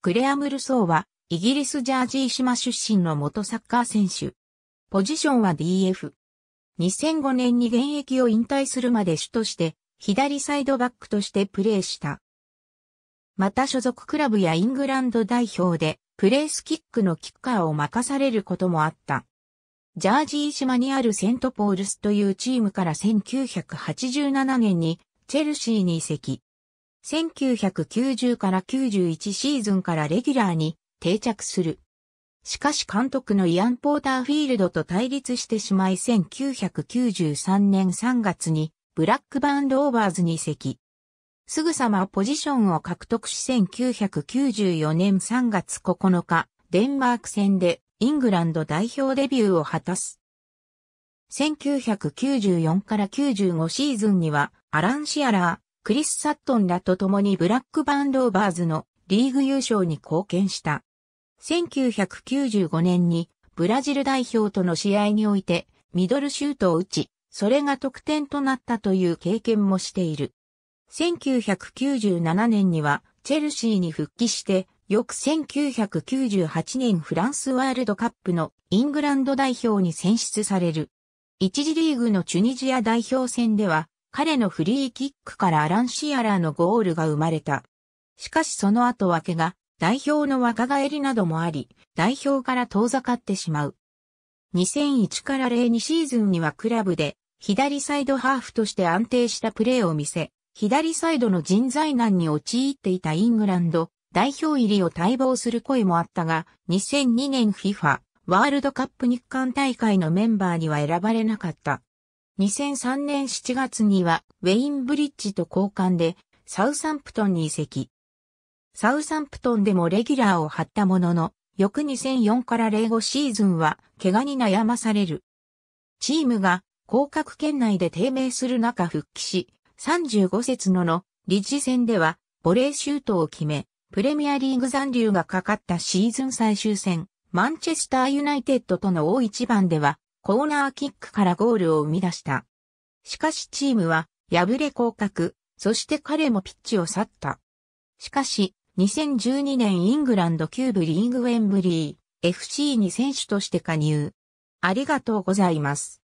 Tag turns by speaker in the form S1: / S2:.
S1: クレアム・ルソーは、イギリス・ジャージー島出身の元サッカー選手。ポジションは DF。2005年に現役を引退するまで主として、左サイドバックとしてプレーした。また所属クラブやイングランド代表で、プレースキックのキッカーを任されることもあった。ジャージー島にあるセントポールスというチームから1987年にチェルシーに移籍。1990から91シーズンからレギュラーに定着する。しかし監督のイアン・ポーターフィールドと対立してしまい1993年3月にブラックバン・ローバーズに移籍。すぐさまポジションを獲得し1994年3月9日、デンマーク戦でイングランド代表デビューを果たす。1994から95シーズンにはアラン・シアラー、クリス・サットンらと共にブラックバン・ローバーズのリーグ優勝に貢献した。1995年にブラジル代表との試合においてミドルシュートを打ち、それが得点となったという経験もしている。1997年にはチェルシーに復帰して、翌1998年フランスワールドカップのイングランド代表に選出される。一次リーグのチュニジア代表戦では彼のフリーキックからアラン・シアラーのゴールが生まれた。しかしその後はけが、代表の若返りなどもあり、代表から遠ざかってしまう。2001から02シーズンにはクラブで、左サイドハーフとして安定したプレーを見せ、左サイドの人材難に陥っていたイングランド、代表入りを待望する声もあったが、2002年 FIFA ワールドカップ日韓大会のメンバーには選ばれなかった。2003年7月にはウェインブリッジと交換でサウサンプトンに移籍。サウサンプトンでもレギュラーを張ったものの、翌2004から05シーズンは怪我に悩まされる。チームが広角圏内で低迷する中復帰し、35節のの理事戦ではボレーシュートを決め、プレミアリーグ残留がかかったシーズン最終戦、マンチェスターユナイテッドとの大一番ではコーナーキックからゴールを生み出した。しかしチームは敗れ降格、そして彼もピッチを去った。しかし、2012年イングランドキューブリーグウェンブリー、FC に選手として加入。ありがとうございます。